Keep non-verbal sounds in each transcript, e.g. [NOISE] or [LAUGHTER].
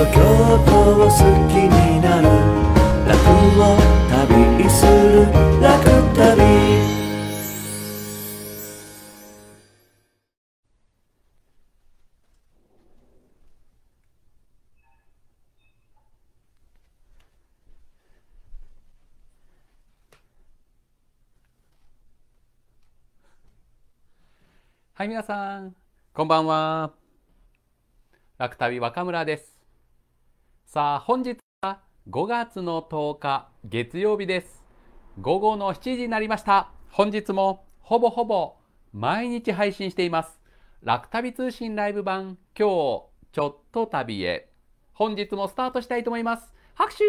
と京都を好きになる楽を旅する楽旅はい皆さんこんばんは楽旅若村ですさあ本日は5月の10日月曜日です午後の7時になりました本日もほぼほぼ毎日配信しています楽旅通信ライブ版今日ちょっと旅へ本日もスタートしたいと思います拍手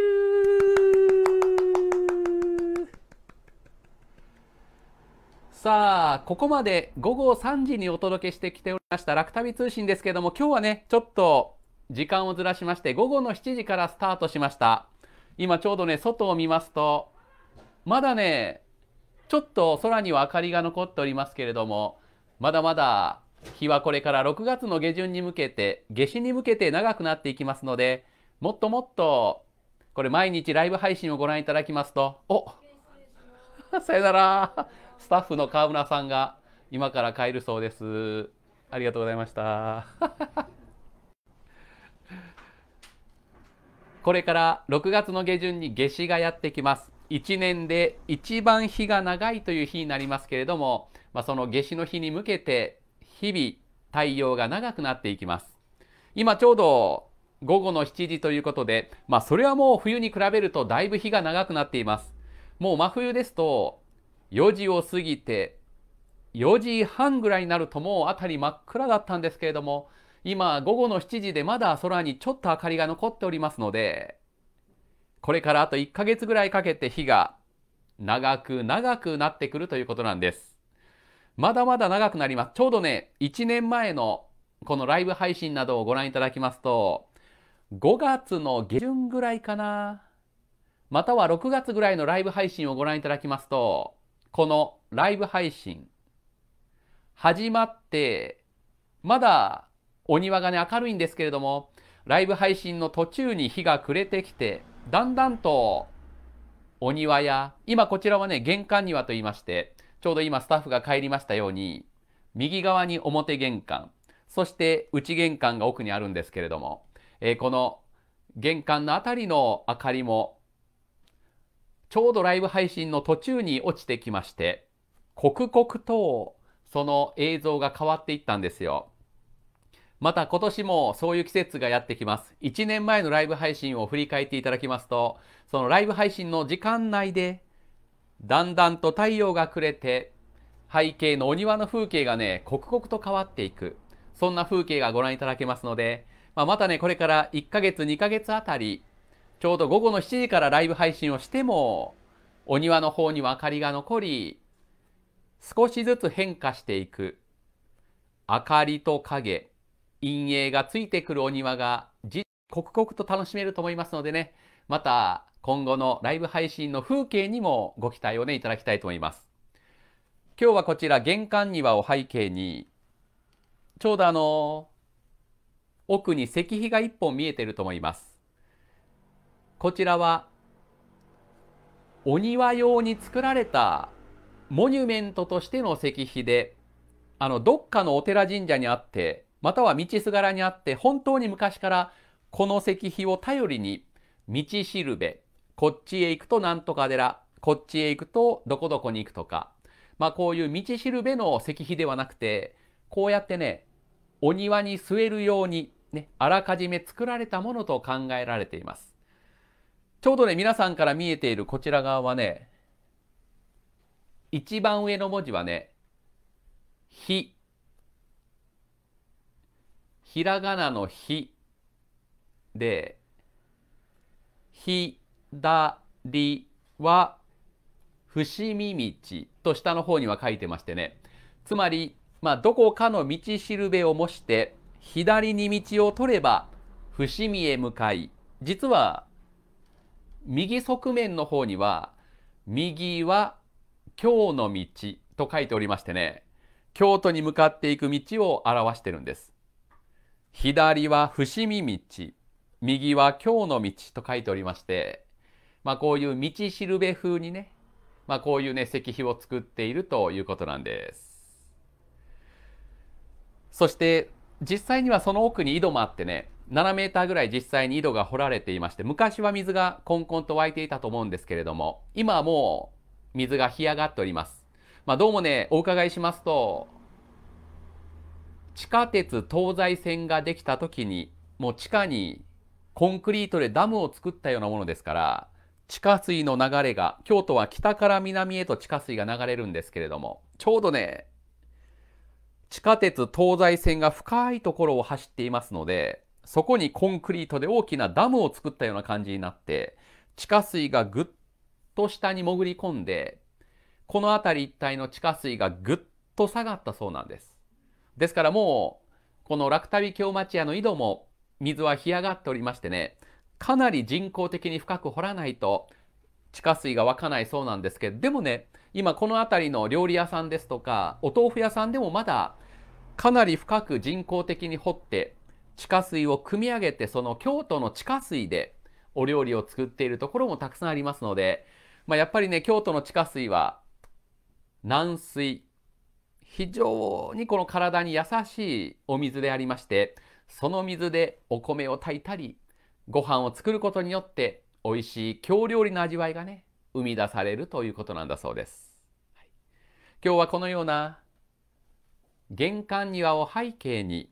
さあここまで午後3時にお届けしてきておりました楽旅通信ですけれども今日はねちょっと時間をずらしまして午後の7時からスタートしました今ちょうどね外を見ますとまだねちょっと空には明かりが残っておりますけれどもまだまだ日はこれから6月の下旬に向けて夏至に向けて長くなっていきますのでもっともっとこれ毎日ライブ配信をご覧いただきますとお [LAUGHS] さよならスタッフの川村さんが今から帰るそうですありがとうございましたこれから6月の下旬に夏至がやってきます。1年で一番日が長いという日になりますけれども、まあ、その夏至の日に向けて日々太陽が長くなっていきます。今ちょうど午後の7時ということで、まあ、それはもう冬に比べるとだいぶ日が長くなっています。もう真冬ですと4時を過ぎて4時半ぐらいになるともう辺り真っ暗だったんですけれども今午後の7時でまだ空にちょっと明かりが残っておりますのでこれからあと1ヶ月ぐらいかけて日が長く長くなってくるということなんですまだまだ長くなりますちょうどね1年前のこのライブ配信などをご覧いただきますと5月の下旬ぐらいかなまたは6月ぐらいのライブ配信をご覧いただきますとこのライブ配信始まってまだお庭がね、明るいんですけれども、ライブ配信の途中に日が暮れてきて、だんだんとお庭や、今こちらはね、玄関庭と言いまして、ちょうど今スタッフが帰りましたように、右側に表玄関、そして内玄関が奥にあるんですけれども、えー、この玄関の辺りの明かりも、ちょうどライブ配信の途中に落ちてきまして、刻々とその映像が変わっていったんですよ。また今年もそういう季節がやってきます。1年前のライブ配信を振り返っていただきますと、そのライブ配信の時間内で、だんだんと太陽が暮れて、背景のお庭の風景がね、刻々と変わっていく。そんな風景がご覧いただけますので、まあ、またね、これから1ヶ月、2ヶ月あたり、ちょうど午後の7時からライブ配信をしても、お庭の方には明かりが残り、少しずつ変化していく。明かりと影、陰影がついてくるお庭が刻々と楽しめると思いますのでね、また今後のライブ配信の風景にもご期待をね、いただきたいと思います。今日はこちら玄関庭を背景に、ちょうどあの、奥に石碑が1本見えてると思います。こちらは、お庭用に作られたモニュメントとしての石碑で、あの、どっかのお寺神社にあって、または道すがらにあって本当に昔からこの石碑を頼りに道しるべこっちへ行くとなんとか寺こっちへ行くとどこどこに行くとか、まあ、こういう道しるべの石碑ではなくてこうやってねお庭に据えるように、ね、あらかじめ作られたものと考えられています。ちょうどね皆さんから見えているこちら側はね一番上の文字はね「日」ひらがなのひで、ひだりは伏見道と下の方には書いてましてね。つまり、まあ、どこかの道しるべを模して、左に道を取れば、伏見へ向かい、実は、右側面の方には、右は京の道と書いておりましてね、京都に向かっていく道を表してるんです。左は伏見道、右は京の道と書いておりまして、まあ、こういう道しるべ風にね、まあ、こういうね、石碑を作っているということなんです。そして実際にはその奥に井戸もあってね、7メーターぐらい実際に井戸が掘られていまして、昔は水がこんこんと湧いていたと思うんですけれども、今はもう水が干上がっております。まあ、どうもね、お伺いしますと、地下鉄東西線ができた時にもう地下にコンクリートでダムを作ったようなものですから地下水の流れが京都は北から南へと地下水が流れるんですけれどもちょうどね地下鉄東西線が深いところを走っていますのでそこにコンクリートで大きなダムを作ったような感じになって地下水がぐっと下に潜り込んでこの辺り一帯の地下水がぐっと下がったそうなんです。ですからもうこのラクタビ京町屋の井戸も水は干上がっておりましてねかなり人工的に深く掘らないと地下水が湧かないそうなんですけどでもね今この辺りの料理屋さんですとかお豆腐屋さんでもまだかなり深く人工的に掘って地下水を汲み上げてその京都の地下水でお料理を作っているところもたくさんありますので、まあ、やっぱりね京都の地下水は軟水非常にこの体に優しいお水でありましてその水でお米を炊いたりご飯を作ることによって美味しい京料理の味わいがね生み出されるということなんだそうです、はい、今日はこのような玄関庭を背景に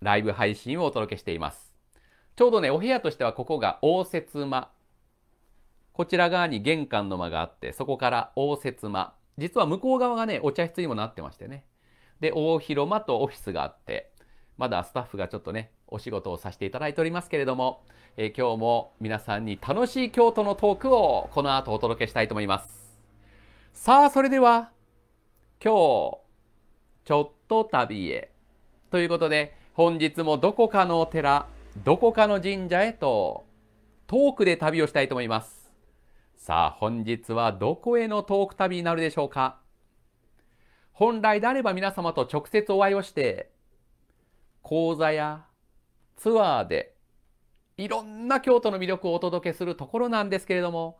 ライブ配信をお届けしていますちょうどねお部屋としてはここが応接間こちら側に玄関の間があってそこから応接間実は向こう側がね、お茶室にもなってましてね。で、大広間とオフィスがあって、まだスタッフがちょっとね、お仕事をさせていただいておりますけれども、えー、今日も皆さんに楽しい京都のトークをこの後お届けしたいと思います。さあ、それでは、今日、ちょっと旅へ。ということで、本日もどこかのお寺、どこかの神社へと、トークで旅をしたいと思います。さあ本日はどこへのトーク旅になるでしょうか本来であれば皆様と直接お会いをして講座やツアーでいろんな京都の魅力をお届けするところなんですけれども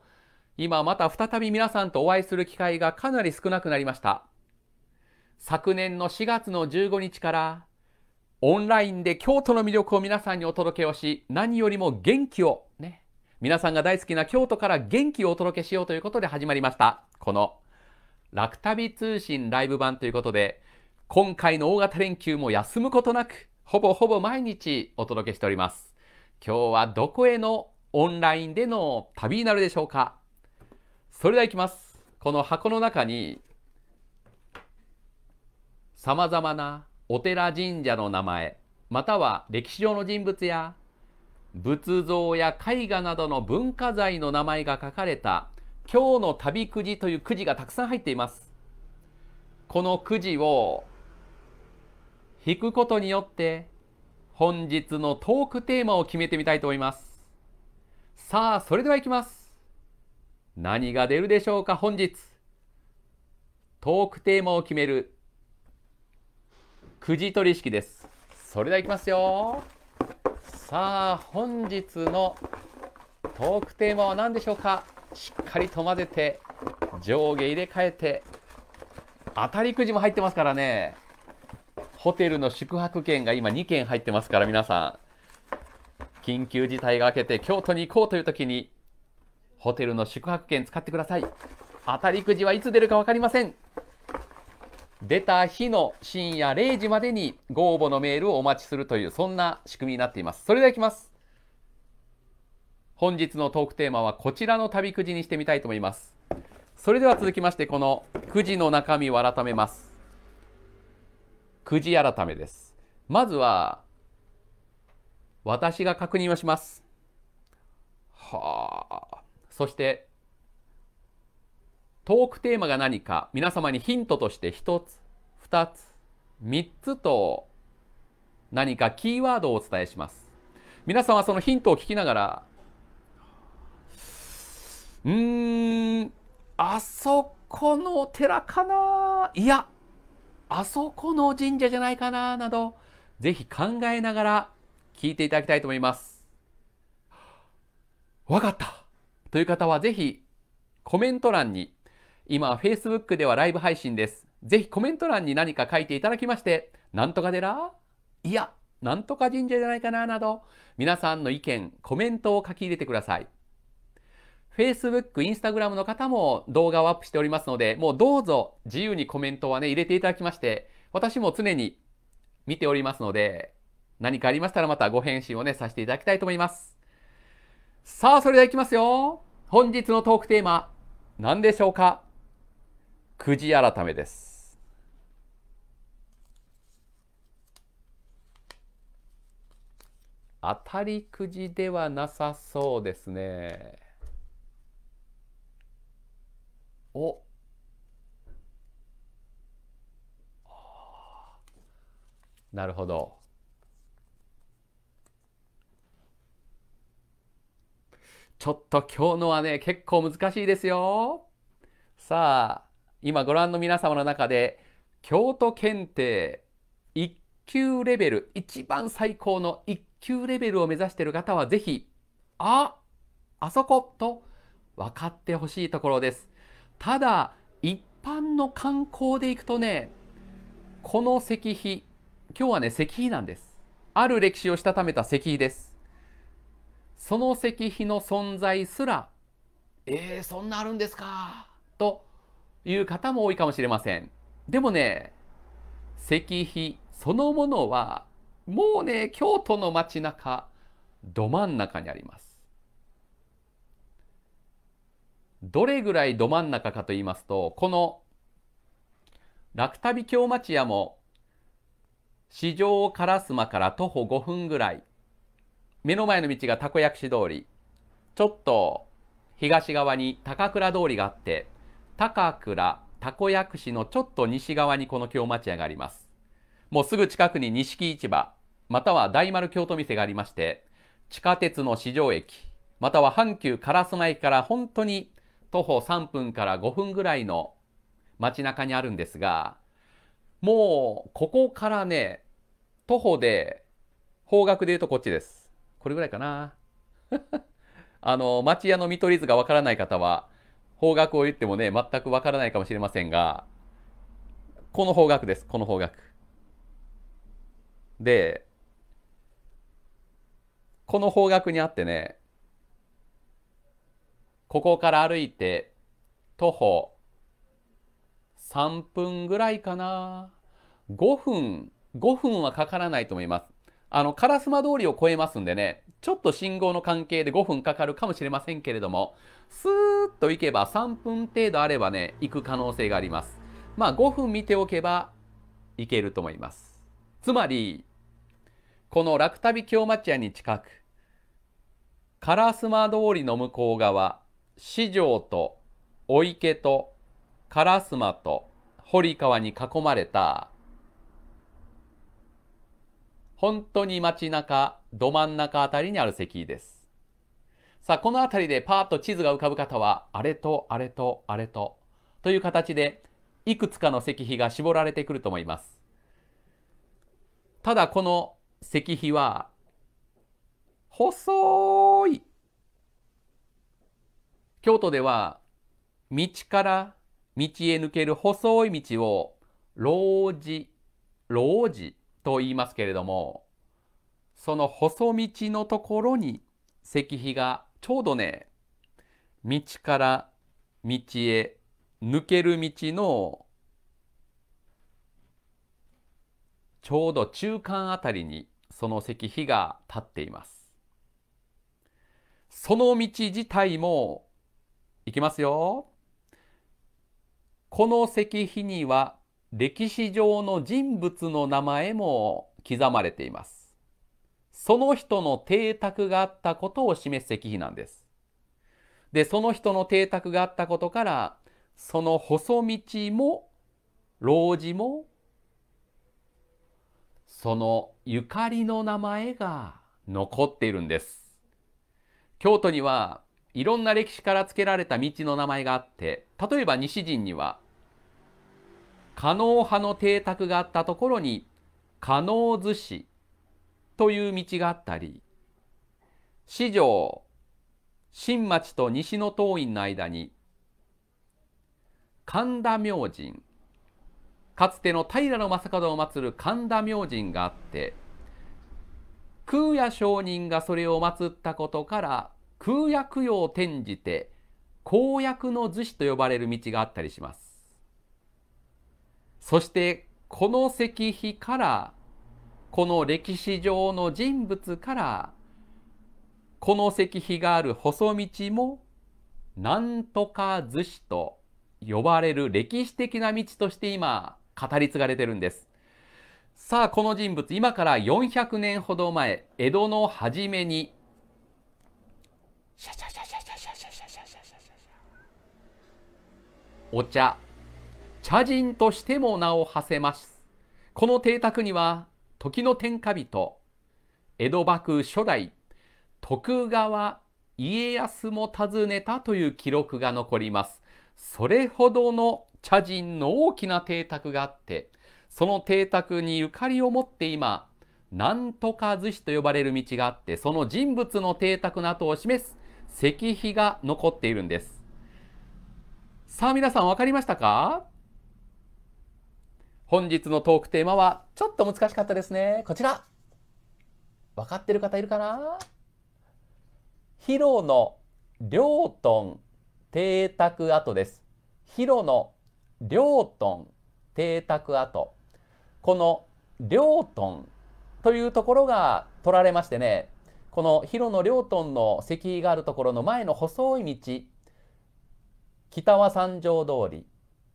今また再び皆さんとお会いする機会がかなり少なくなりました昨年の4月の15日からオンラインで京都の魅力を皆さんにお届けをし何よりも元気を皆さんが大好きな京都から元気をお届けしようということで始まりました。この、楽旅通信ライブ版ということで、今回の大型連休も休むことなく、ほぼほぼ毎日お届けしております。今日はどこへのオンラインでの旅になるでしょうかそれではいきます。この箱の中に、さまざまなお寺神社の名前、または歴史上の人物や仏像や絵画などの文化財の名前が書かれた「今日の旅くじ」というくじがたくさん入っています。このくじを引くことによって本日のトークテーマを決めてみたいと思います。さあそれではいきます。何が出るでしょうか本日。トークテーマを決めるくじ取り式です。それではいきますよ。さあ本日のトークテーマは何でしょうかしっかりと混ぜて上下入れ替えて当たりくじも入ってますからねホテルの宿泊券が今2件入ってますから皆さん緊急事態が明けて京都に行こうという時にホテルの宿泊券使ってください当たりくじはいつ出るか分かりません出た日の深夜0時までにご応募のメールをお待ちするというそんな仕組みになっていますそれではいきます本日のトークテーマはこちらの旅くじにしてみたいと思いますそれでは続きましてこのくじの中身を改めますくじ改めですまずは私が確認をしますはあそしてトークテーマが何か皆様にヒントとして1つ2つ3つと何かキーワードをお伝えします皆さんはそのヒントを聞きながらうーんあそこの寺かないやあそこの神社じゃないかななどぜひ考えながら聞いていただきたいと思いますわかったという方はぜひコメント欄に今は Facebook ではライブ配信です。ぜひコメント欄に何か書いていただきまして、なんとか寺いや、なんとか神社じゃないかななど、皆さんの意見、コメントを書き入れてください。Facebook、Instagram の方も動画をアップしておりますので、もうどうぞ自由にコメントはね、入れていただきまして、私も常に見ておりますので、何かありましたらまたご返信をね、させていただきたいと思います。さあ、それではいきますよ。本日のトークテーマ、何でしょうかくじ改めです。当たりくじではなさそうですね。おなるほど。ちょっと今日のはね、結構難しいですよ。さあ、今ご覧の皆様の中で京都検定1級レベル一番最高の1級レベルを目指している方は是非ああそこと分かってほしいところですただ一般の観光で行くとねこの石碑今日はね石碑なんですある歴史をしたためた石碑ですその石碑の存在すらえー、そんなあるんですかという方も多いかもしれません。でもね、石碑そのものは、もうね、京都の街中、ど真ん中にあります。どれぐらいど真ん中かと言いますと、この楽旅京町屋も市場烏丸から徒歩5分ぐらい目の前の道がたこ焼き市通りちょっと東側に高倉通りがあって高倉たこ焼市のちょっと西側にこの京町屋がありますもうすぐ近くに錦市場または大丸京都店がありまして地下鉄の四条駅または阪急烏丸駅から本当に徒歩3分から5分ぐらいの街中にあるんですがもうここからね徒歩で方角でいうとこっちですこれぐらいかな [LAUGHS] あの町屋の見取り図がわからない方は方角を言ってもね、全くわからないかもしれませんが、この方角です、この方角。で、この方角にあってね、ここから歩いて徒歩3分ぐらいかな。5分、5分はかからないと思います。あの、烏丸通りを越えますんでね、ちょっと信号の関係で5分かかるかもしれませんけれども、スーッと行けば3分程度あればね、行く可能性があります。まあ5分見ておけば行けると思います。つまり、この楽旅京町屋に近く、烏丸通りの向こう側、四条とお池と烏丸と堀川に囲まれた本当に街中、ど真ん中あたりにある石碑です。さあ、この辺りでパーッと地図が浮かぶ方は、あれとあれとあれとという形で、いくつかの石碑が絞られてくると思います。ただ、この石碑は、細い。京都では、道から道へ抜ける細い道を、老寺、老寺と言いますけれどもその細道のところに石碑がちょうどね道から道へ抜ける道のちょうど中間あたりにその石碑が立っています。その道自体もいきますよ。この石碑には歴史上の人物の名前も刻まれています。その人の邸宅があったことを示す石碑なんです。で、その人の邸宅があったことから、その細道も、老寺も、そのゆかりの名前が残っているんです。京都にはいろんな歴史から付けられた道の名前があって、例えば西陣には加納派の邸宅があったところに加納寿司という道があったり四条新町と西の東院の間に神田明神かつての平将門を祀る神田明神があって空也上人がそれを祀ったことから空也供養を転じて公約の逗子と呼ばれる道があったりします。そしてこの石碑からこの歴史上の人物からこの石碑がある細道もなんとか寿司と呼ばれる歴史的な道として今語り継がれてるんです。さあこの人物今から400年ほど前江戸の初めにお茶茶人としても名を馳せます。この邸宅には、時の天下人、江戸幕府初代、徳川家康も訪ねたという記録が残ります。それほどの茶人の大きな邸宅があって、その邸宅にゆかりを持って今、なんとか寿司と呼ばれる道があって、その人物の邸宅の跡を示す石碑が残っているんです。さあ皆さん分かりましたか本日のトークテーマはちょっと難しかったですね。こちら。分かってる方いるかなヒロの両ト邸宅跡です。ヒロの両ト邸宅跡。この両トというところが取られましてね、この広野両トンの石碑があるところの前の細い道、北は三条通り、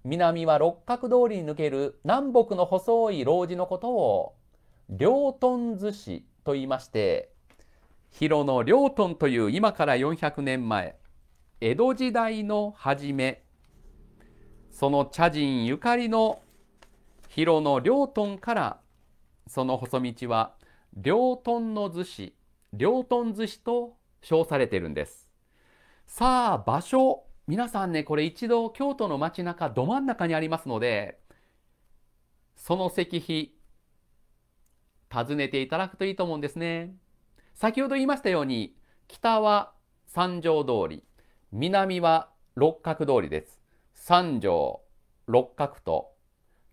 南は六角通りに抜ける南北の細い老地のことを両頓寿司と言いまして広野両頓という今から400年前江戸時代の初めその茶人ゆかりの広野両頓からその細道は両頓の寿司両頓寿司と称されているんです。さあ場所皆さんね、これ一度京都の街中、ど真ん中にありますので、その石碑、訪ねていただくといいと思うんですね。先ほど言いましたように、北は三条通り、南は六角通りです。三条、六角と、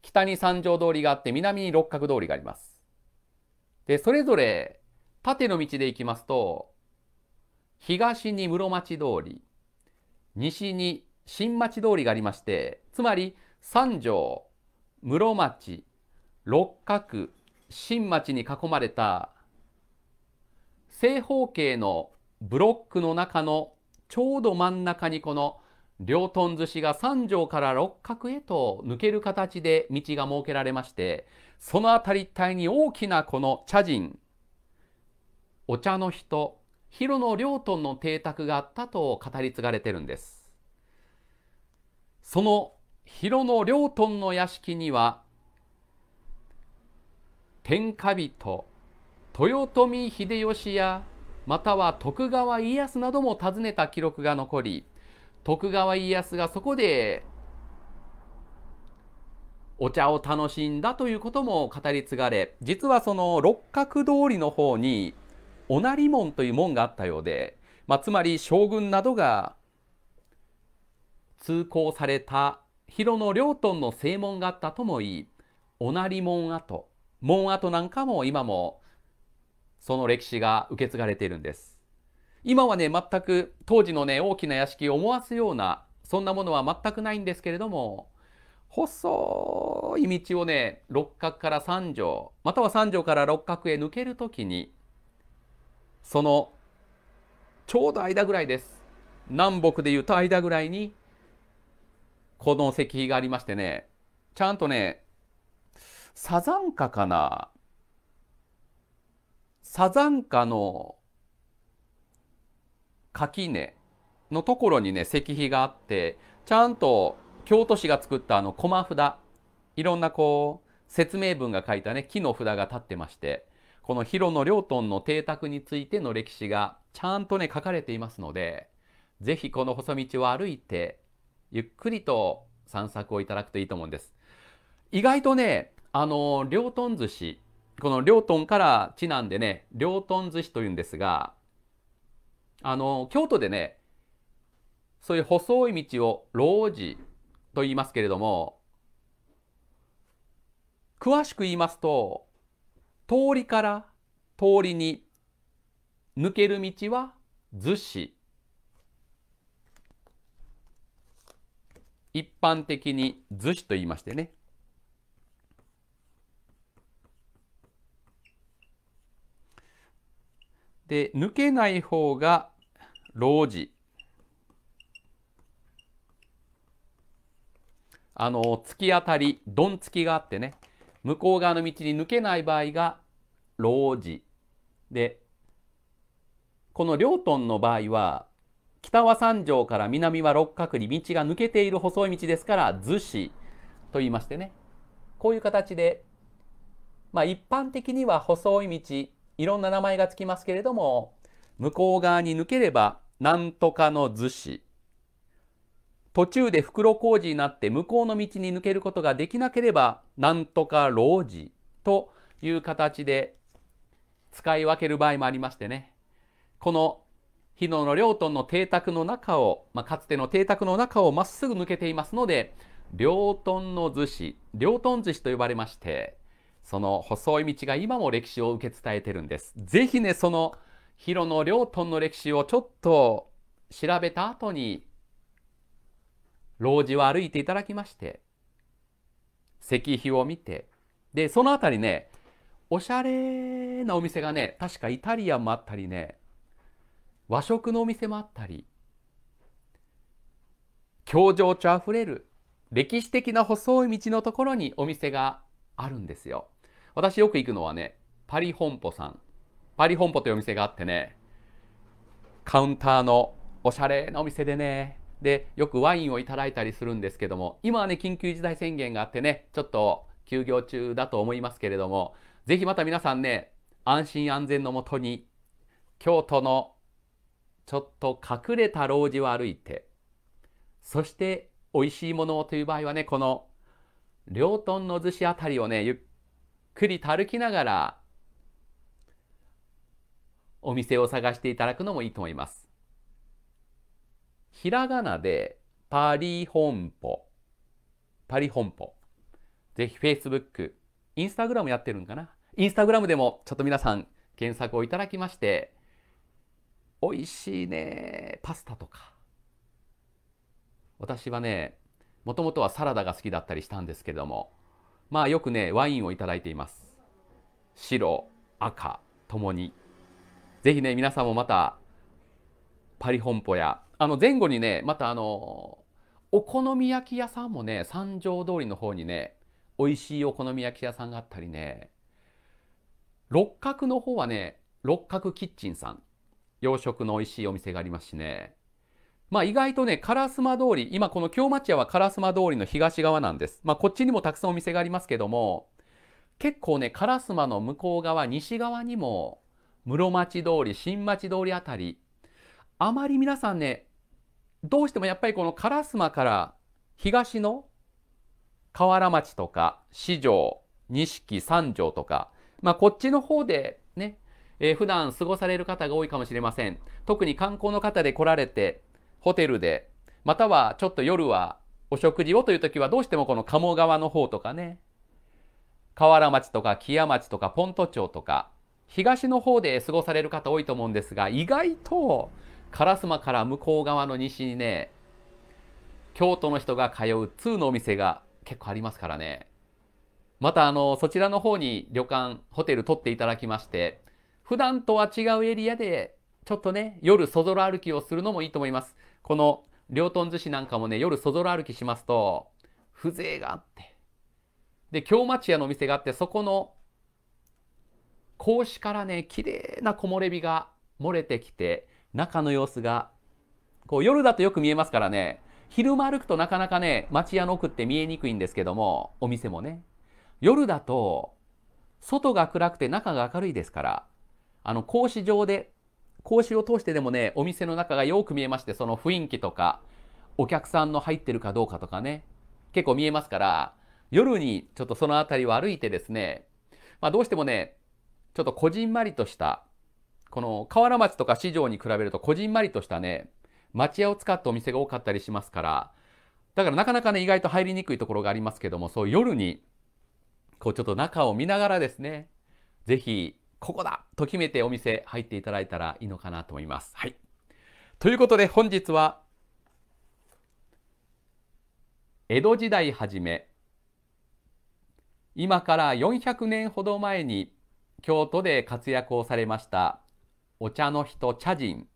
北に三条通りがあって、南に六角通りがあります。で、それぞれ、縦の道で行きますと、東に室町通り、西に新町通りがありまして、つまり三条、室町、六角、新町に囲まれた正方形のブロックの中のちょうど真ん中にこの両ト寿司が三条から六角へと抜ける形で道が設けられましてその辺り一帯に大きなこの茶人お茶の人広野良トの邸宅があったと語り継がれてるんですその広野良トの屋敷には天下人豊臣秀吉やまたは徳川家康なども訪ねた記録が残り徳川家康がそこでお茶を楽しんだということも語り継がれ実はその六角通りの方に御成門という門があったようで、まあ、つまり将軍などが通行された広野両トの正門があったともいい御成門跡門跡なんかも今もその歴史が受け継がれているんです今はね全く当時のね大きな屋敷を思わすようなそんなものは全くないんですけれども細い道をね六角から三条または三条から六角へ抜ける時にそのちょうど間ぐらいです南北でいうと間ぐらいにこの石碑がありましてねちゃんとねサザンカかなサザンカの垣根のところにね石碑があってちゃんと京都市が作ったあの駒札いろんなこう説明文が書いたね木の札が立ってましてこの広野良頓の邸宅についての歴史がちゃんとね書かれていますのでぜひこの細道を歩いてゆっくりと散策をいただくといいと思うんです。意外とねあの両ト寿司この両トからちなんでね両ト寿司というんですがあの京都でねそういう細い道を老寺と言いますけれども詳しく言いますと通りから通りに抜ける道は図子一般的に図子と言いましてねで抜けない方が老子あの突き当たりどんつきがあってね向こう側の道に抜けない場合が老子でこの両トンの場合は北は三条から南は六角に道が抜けている細い道ですから図子と言いましてねこういう形で、まあ、一般的には細い道いろんな名前がつきますけれども向こう側に抜ければなんとかの図子途中で袋小路になって向こうの道に抜けることができなければ、なんとか老寺という形で使い分ける場合もありましてね。この日野の両トの邸宅の中を、まあ、かつての邸宅の中をまっすぐ抜けていますので、両トの寿司、両トン寿司と呼ばれまして、その細い道が今も歴史を受け伝えてるんです。ぜひね、その広野両トの歴史をちょっと調べた後に老人は歩いていただきまして石碑を見てでその辺りねおしゃれなお店がね確かイタリアンもあったりね和食のお店もあったり表情とあふれる歴史的な細い道のところにお店があるんですよ。私よく行くのはね、パリ本舗さん。パリ本舗というお店があってね、カウンターのおしゃれなお店でね、でよくワインをいただいたりするんですけども今はね緊急事態宣言があってねちょっと休業中だと思いますけれども是非また皆さんね安心安全のもとに京都のちょっと隠れた老地を歩いてそして美味しいものをという場合はねこの両豚の寿司あたりをねゆっくりと歩きながらお店を探していただくのもいいと思います。ひらがなでパリホンポ。パリ本舗。ぜひ Facebook、Instagram やってるんかな。Instagram でもちょっと皆さん検索をいただきまして、美味しいね、パスタとか。私はね、もともとはサラダが好きだったりしたんですけれども、まあよくね、ワインをいただいています。白、赤、ともに。ぜひね、皆さんもまた、パリ本舗やあの前後にねまたあのお好み焼き屋さんもね三条通りの方にね美味しいお好み焼き屋さんがあったりね六角の方はね六角キッチンさん洋食の美味しいお店がありますしねまあ意外とね烏丸通り今この京町屋は烏丸通りの東側なんですまあこっちにもたくさんお店がありますけども結構ね烏丸の向こう側西側にも室町通り新町通りあたりあまり皆さんねどうしてもやっぱりこの烏丸から東の河原町とか四条錦三条とか、まあ、こっちの方でね、えー、普段過ごされる方が多いかもしれません特に観光の方で来られてホテルでまたはちょっと夜はお食事をという時はどうしてもこの鴨川の方とかね河原町とか木屋町とかポント町とか東の方で過ごされる方多いと思うんですが意外と烏丸から向こう側の西にね、京都の人が通う通のお店が結構ありますからね。またあの、そちらの方に旅館、ホテル取っていただきまして、普段とは違うエリアで、ちょっとね、夜そぞろ歩きをするのもいいと思います。この、両ト寿司なんかもね、夜そぞろ歩きしますと、風情があって。で、京町屋のお店があって、そこの、格子からね、綺麗な木漏れ日が漏れてきて、中の様子が、こう夜だとよく見えますからね、昼間歩くとなかなかね、町屋の奥って見えにくいんですけども、お店もね。夜だと、外が暗くて中が明るいですから、あの、格子状で、格子を通してでもね、お店の中がよく見えまして、その雰囲気とか、お客さんの入ってるかどうかとかね、結構見えますから、夜にちょっとその辺りを歩いてですね、まあ、どうしてもね、ちょっとこじんまりとしたこの河原町とか市場に比べるとこじんまりとしたね町屋を使ったお店が多かったりしますからだからなかなかね意外と入りにくいところがありますけどもそう夜にこうちょっと中を見ながらですねぜひ、ここだと決めてお店入っていただいたらいいのかなと思います。はい、ということで本日は江戸時代初め今から400年ほど前に京都で活躍をされましたお茶の人茶人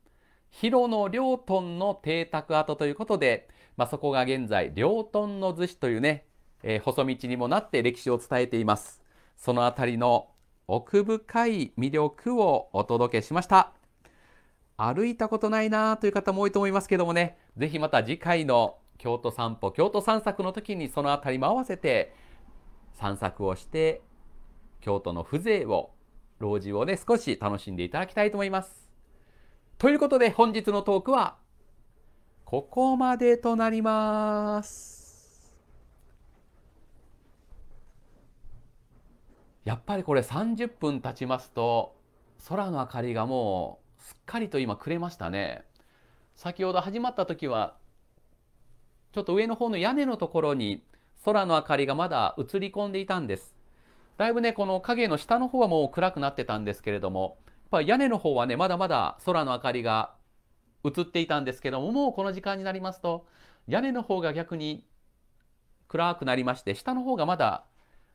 広野良頓の邸宅跡ということで、まあ、そこが現在良頓の厨子というね、えー、細道にもなって歴史を伝えていますその辺りの奥深い魅力をお届けしました歩いたことないなという方も多いと思いますけどもね是非また次回の京都散歩京都散策の時にその辺りも合わせて散策をして京都の風情を老人をね、少し楽しんでいただきたいと思います。ということで本日のトークは、ここまでとなります。やっぱりこれ30分経ちますと、空の明かりがもうすっかりと今くれましたね。先ほど始まった時は、ちょっと上の方の屋根のところに空の明かりがまだ映り込んでいたんです。だいぶね、この影の下の方はもう暗くなってたんですけれども、やっぱ屋根の方はね、まだまだ空の明かりが映っていたんですけども、もうこの時間になりますと、屋根の方が逆に暗くなりまして、下の方がまだ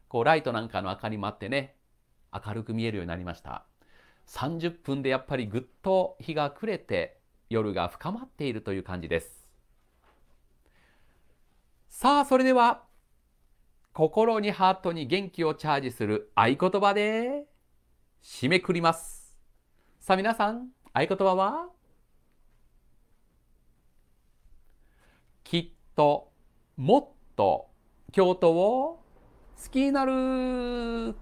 こうライトなんかの明かりもあってね、明るく見えるようになりました。30分でやっぱりぐっと日が暮れて、夜が深まっているという感じです。さあ、それでは心にハートに元気をチャージする合言葉で締めくります。さあ皆さん、合言葉はきっともっと京都を好きになる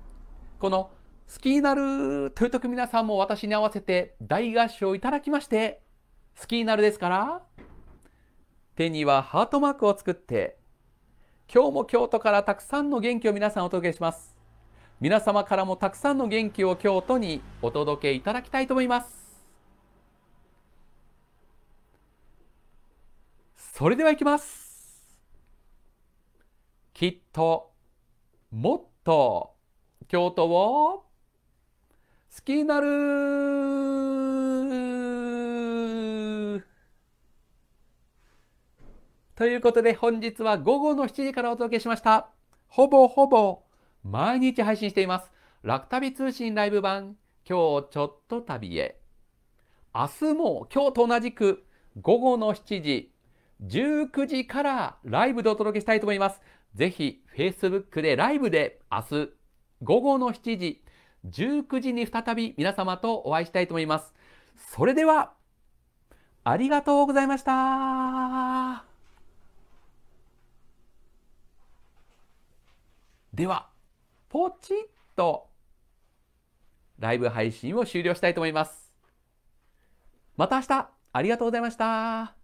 この好きになるというとき皆さんも私に合わせて大合唱いただきまして好きになるですから手にはハートマークを作って今日も京都からたくさんの元気を皆さんお届けします皆様からもたくさんの元気を京都にお届けいただきたいと思いますそれではいきますきっともっと京都を好きになるということで本日は午後の7時からお届けしました。ほぼほぼ毎日配信しています。楽旅通信ライブ版今日ちょっと旅へ。明日も今日と同じく午後の7時、19時からライブでお届けしたいと思います。ぜひ Facebook でライブで明日午後の7時、19時に再び皆様とお会いしたいと思います。それでは、ありがとうございました。では、ポチッとライブ配信を終了したいと思います。また明日ありがとうございました。